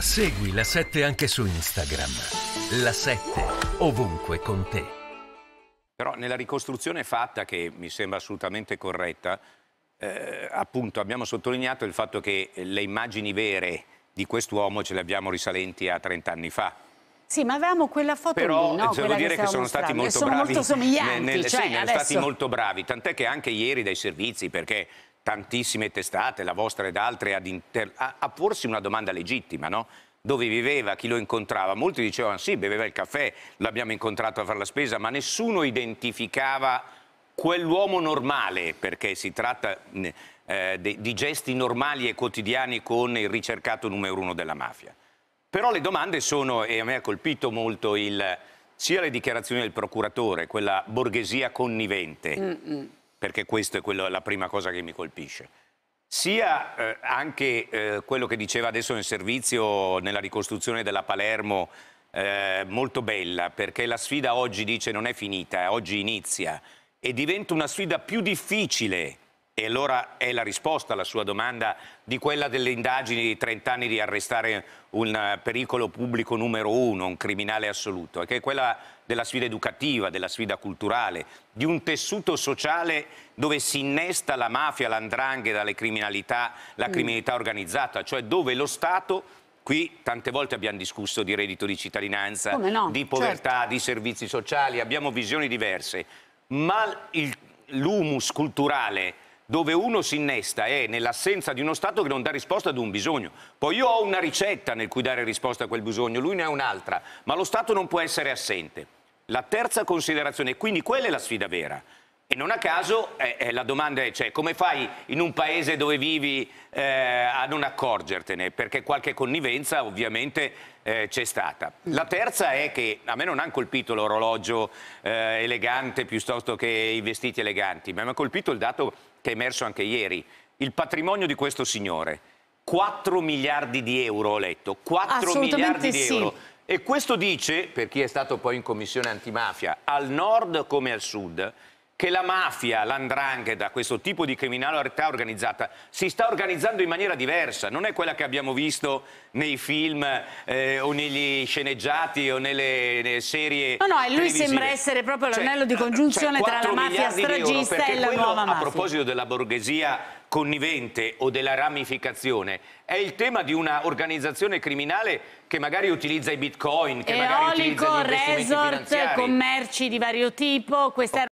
Segui la 7 anche su Instagram. La 7 ovunque con te. Però nella ricostruzione fatta, che mi sembra assolutamente corretta, eh, appunto abbiamo sottolineato il fatto che le immagini vere di quest'uomo ce le abbiamo risalenti a 30 anni fa. Sì, ma avevamo quella foto Però, lì, no? Però eh, devo dire che, che sono stati molto sono bravi. Sono molto somiglianti. Nel, nel, cioè, sì, adesso... stati molto bravi, tant'è che anche ieri dai servizi, perché tantissime testate, la vostra ed altre, a, a, porsi una domanda legittima, no? Dove viveva, chi lo incontrava? Molti dicevano sì, beveva il caffè, l'abbiamo incontrato a fare la spesa, ma nessuno identificava quell'uomo normale, perché si tratta eh, di gesti normali e quotidiani con il ricercato numero uno della mafia. Però le domande sono, e a me ha colpito molto il, sia le dichiarazioni del procuratore, quella borghesia connivente, mm -mm perché questa è quello, la prima cosa che mi colpisce. Sia eh, anche eh, quello che diceva adesso nel servizio, nella ricostruzione della Palermo, eh, molto bella, perché la sfida oggi dice non è finita, eh, oggi inizia e diventa una sfida più difficile e allora è la risposta alla sua domanda di quella delle indagini di 30 anni di arrestare un eh, pericolo pubblico numero uno, un criminale assoluto, che è quella della sfida educativa, della sfida culturale, di un tessuto sociale dove si innesta la mafia, l'andrangheta, le criminalità, la mm. criminalità organizzata, cioè dove lo Stato Qui tante volte abbiamo discusso di reddito di cittadinanza, no, di povertà, certo. di servizi sociali, abbiamo visioni diverse, ma l'humus culturale dove uno si innesta è nell'assenza di uno Stato che non dà risposta ad un bisogno. Poi io ho una ricetta nel cui dare risposta a quel bisogno, lui ne ha un'altra, ma lo Stato non può essere assente. La terza considerazione, quindi quella è la sfida vera. E non a caso eh, eh, la domanda è cioè, come fai in un paese dove vivi eh, a non accorgertene? Perché qualche connivenza ovviamente eh, c'è stata. La terza è che a me non hanno colpito l'orologio eh, elegante piuttosto che i vestiti eleganti, ma mi ha colpito il dato che è emerso anche ieri, il patrimonio di questo signore. 4 miliardi di euro ho letto, 4 miliardi di euro. E questo dice, per chi è stato poi in commissione antimafia, al nord come al sud, che la mafia, l'andrangheta, questo tipo di criminalità organizzata si sta organizzando in maniera diversa, non è quella che abbiamo visto nei film eh, o negli sceneggiati o nelle, nelle serie No, no, e lui sembra essere proprio cioè, l'anello cioè, di congiunzione cioè tra la mafia stragista e la quello, nuova mafia. A proposito della borghesia connivente o della ramificazione è il tema di una organizzazione criminale che magari utilizza i bitcoin, che Eolico, magari utilizza gli investimenti resort, commerci di vario tipo,